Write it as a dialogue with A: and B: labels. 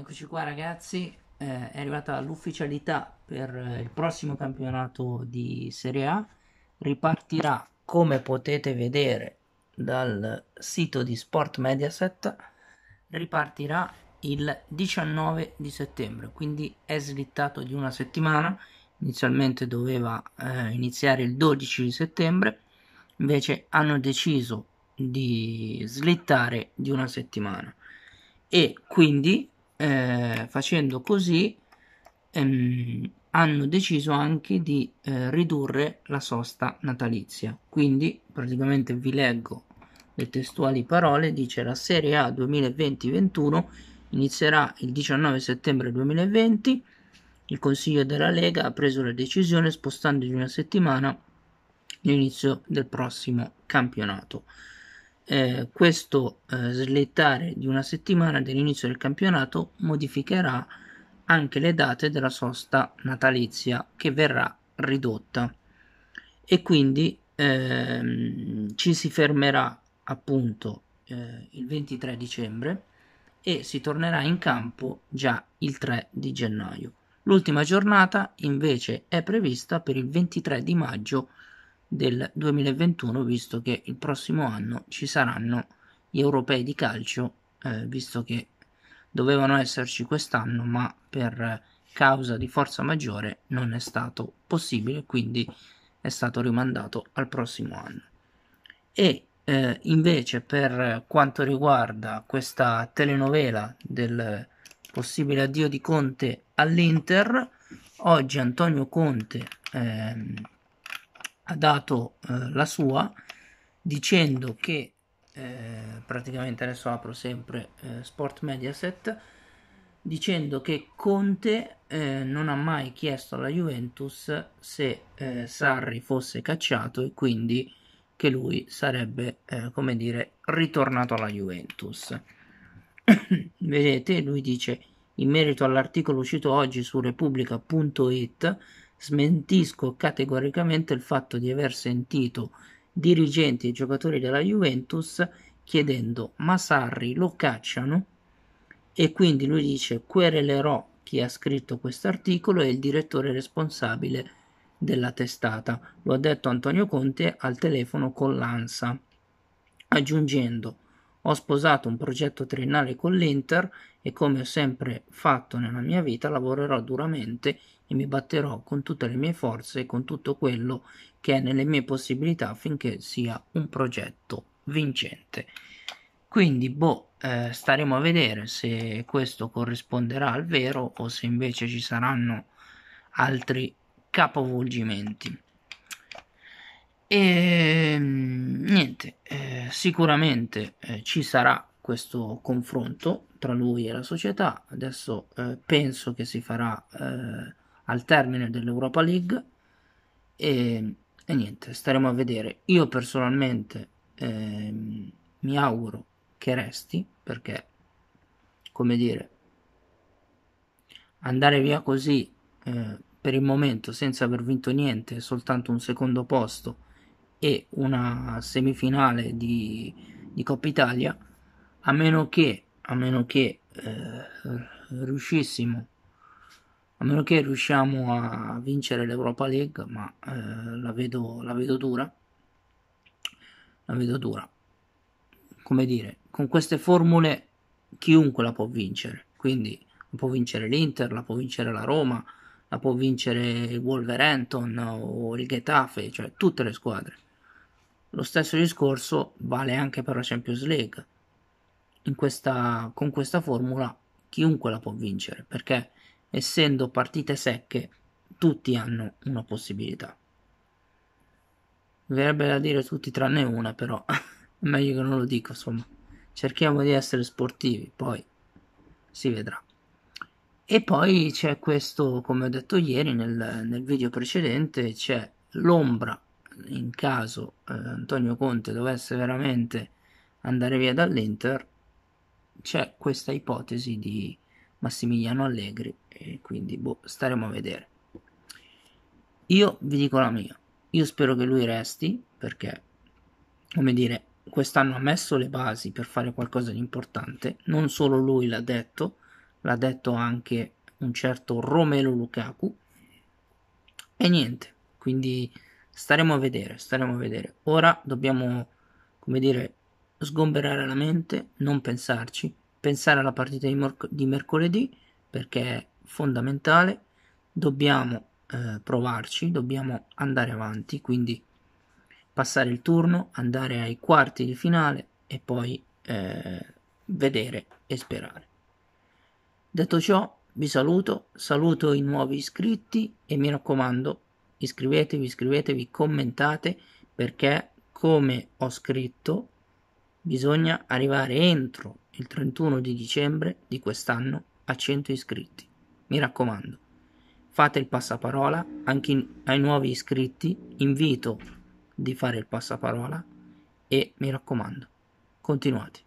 A: Eccoci qua ragazzi, eh, è arrivata l'ufficialità per eh, il prossimo campionato di Serie A. Ripartirà, come potete vedere dal sito di Sport Mediaset, ripartirà il 19 di settembre, quindi è slittato di una settimana. Inizialmente doveva eh, iniziare il 12 di settembre, invece hanno deciso di slittare di una settimana e quindi eh, facendo così ehm, hanno deciso anche di eh, ridurre la sosta natalizia. Quindi praticamente vi leggo le testuali parole, dice la Serie A 2020-21 inizierà il 19 settembre 2020. Il Consiglio della Lega ha preso la decisione spostando di una settimana l'inizio del prossimo campionato eh, questo eh, slittare di una settimana dell'inizio del campionato modificherà anche le date della sosta natalizia che verrà ridotta e quindi ehm, ci si fermerà appunto eh, il 23 dicembre e si tornerà in campo già il 3 di gennaio. L'ultima giornata invece è prevista per il 23 di maggio del 2021 visto che il prossimo anno ci saranno gli europei di calcio eh, visto che dovevano esserci quest'anno ma per causa di forza maggiore non è stato possibile quindi è stato rimandato al prossimo anno e eh, invece per quanto riguarda questa telenovela del possibile addio di Conte all'Inter oggi Antonio Conte ehm, ha dato eh, la sua dicendo che eh, praticamente adesso apro sempre eh, Sport Mediaset dicendo che Conte eh, non ha mai chiesto alla Juventus se eh, Sarri fosse cacciato e quindi che lui sarebbe eh, come dire ritornato alla Juventus vedete lui dice in merito all'articolo uscito oggi su repubblica.it smentisco categoricamente il fatto di aver sentito dirigenti e giocatori della Juventus chiedendo ma Sarri lo cacciano? E quindi lui dice querelerò chi ha scritto questo articolo e il direttore responsabile della testata. Lo ha detto Antonio Conte al telefono con l'ANSA, aggiungendo ho sposato un progetto triennale con l'Inter e come ho sempre fatto nella mia vita lavorerò duramente e mi batterò con tutte le mie forze e con tutto quello che è nelle mie possibilità affinché sia un progetto vincente. Quindi, boh, eh, staremo a vedere se questo corrisponderà al vero o se invece ci saranno altri capovolgimenti. E ehm, niente, eh, sicuramente eh, ci sarà questo confronto tra lui e la società. Adesso eh, penso che si farà eh, al termine dell'Europa League. E, ehm, e, niente, staremo a vedere. Io personalmente ehm, mi auguro che resti perché, come dire, andare via così eh, per il momento senza aver vinto niente, soltanto un secondo posto e una semifinale di, di Coppa Italia, a meno che, a meno che eh, riuscissimo a meno che riusciamo a vincere l'Europa League, ma eh, la, vedo, la vedo dura. La vedo dura. Come dire, con queste formule chiunque la può vincere. Quindi può vincere l'Inter, la può vincere la Roma, la può vincere il Wolverhampton o il Getafe, cioè tutte le squadre. Lo stesso discorso vale anche per la Champions League. Questa, con questa formula chiunque la può vincere perché essendo partite secche tutti hanno una possibilità. Verrebbe da dire tutti tranne una però, è meglio che non lo dico insomma. Cerchiamo di essere sportivi, poi si vedrà. E poi c'è questo, come ho detto ieri nel, nel video precedente, c'è l'ombra in caso eh, Antonio Conte dovesse veramente andare via dall'Inter, c'è questa ipotesi di Massimiliano Allegri e quindi boh, staremo a vedere. Io vi dico la mia, io spero che lui resti perché, come dire, quest'anno ha messo le basi per fare qualcosa di importante, non solo lui l'ha detto, l'ha detto anche un certo Romelo Lukaku e niente, quindi staremo a vedere, staremo a vedere. Ora dobbiamo, come dire, sgomberare la mente, non pensarci, pensare alla partita di, merc- di mercoledì perché è fondamentale, dobbiamo eh, provarci, dobbiamo andare avanti, quindi passare il turno, andare ai quarti di finale e poi eh, vedere e sperare. Detto ciò, vi saluto, saluto i nuovi iscritti e mi raccomando iscrivetevi, iscrivetevi, commentate perché come ho scritto bisogna arrivare entro il 31 di dicembre di quest'anno a 100 iscritti. Mi raccomando, fate il passaparola anche ai nuovi iscritti, invito di fare il passaparola e mi raccomando, continuate.